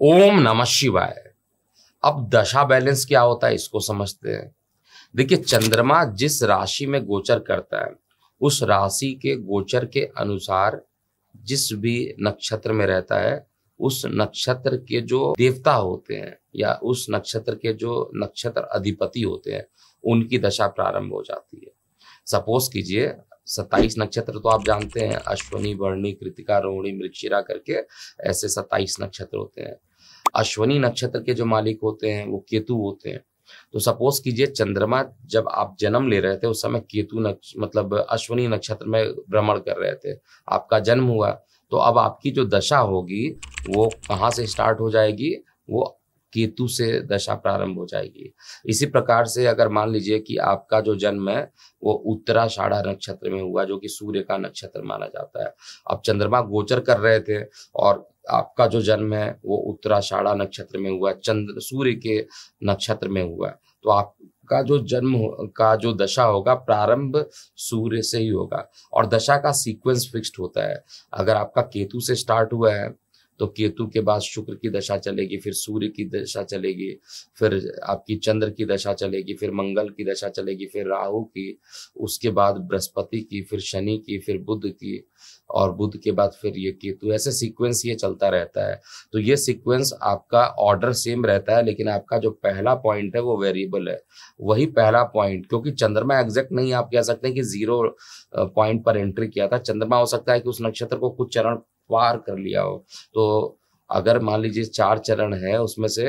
ओम नमः शिवाय अब दशा बैलेंस क्या होता है इसको समझते हैं देखिए चंद्रमा जिस राशि में गोचर करता है उस राशि के गोचर के अनुसार जिस भी नक्षत्र में रहता है उस नक्षत्र के जो देवता होते हैं या उस नक्षत्र के जो नक्षत्र अधिपति होते हैं उनकी दशा प्रारंभ हो जाती है सपोज कीजिए सत्ताईस नक्षत्र तो आप जानते हैं अश्वनी वर्णी कृतिका रोहिणी मृक्षिरा करके ऐसे सत्ताईस नक्षत्र होते हैं अश्वनी नक्षत्र के जो मालिक होते हैं वो केतु होते हैं तो सपोज कीजिए चंद्रमा जब आप जन्म ले रहे थे उस समय केतु नक्ष मतलब अश्वनी नक्षत्र में भ्रमण कर रहे थे आपका जन्म हुआ तो अब आपकी जो दशा होगी वो कहाँ से स्टार्ट हो जाएगी वो केतु से दशा प्रारंभ हो जाएगी इसी प्रकार से अगर मान लीजिए कि आपका जो जन्म है वो उत्तराषाढ़ा नक्षत्र में हुआ जो कि सूर्य का नक्षत्र माना जाता है अब चंद्रमा गोचर कर रहे थे और आपका जो जन्म है वो उत्तराषाढ़ा नक्षत्र में हुआ चंद्र सूर्य के नक्षत्र में हुआ तो आप का जो जन्म का जो दशा होगा प्रारंभ सूर्य से ही होगा और दशा का सीक्वेंस फिक्स्ड होता है अगर आपका केतु से स्टार्ट हुआ है तो केतु के बाद शुक्र की दशा चलेगी फिर सूर्य की दशा चलेगी फिर आपकी चंद्र की दशा चलेगी फिर मंगल की दशा चलेगी फिर राहु की उसके बाद बृहस्पति की फिर शनि की फिर बुद्ध की और बुद्ध के बाद फिर ये केतु ऐसे सीक्वेंस ये चलता रहता है तो ये सीक्वेंस आपका ऑर्डर सेम रहता है लेकिन आपका जो पहला पॉइंट है वो वेरिएबल है वही पहला पॉइंट क्योंकि चंद्रमा एग्जैक्ट नहीं आप कह सकते हैं कि जीरो पॉइंट पर एंट्री किया था चंद्रमा हो सकता है कि उस नक्षत्र को कुछ चरण पार कर लिया हो तो अगर मान लीजिए चार चरण है उसमें से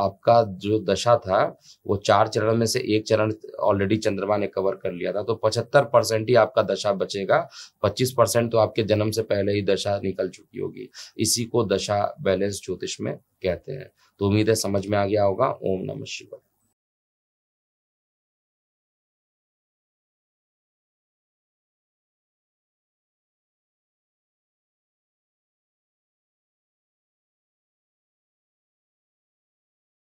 आपका जो दशा था वो चार चरण में से एक चरण ऑलरेडी चंद्रमा ने कवर कर लिया था तो पचहत्तर परसेंट ही आपका दशा बचेगा पच्चीस परसेंट तो आपके जन्म से पहले ही दशा निकल चुकी होगी इसी को दशा बैलेंस ज्योतिष में कहते हैं तो उम्मीद है समझ में आ गया होगा ओम नमः शिवाय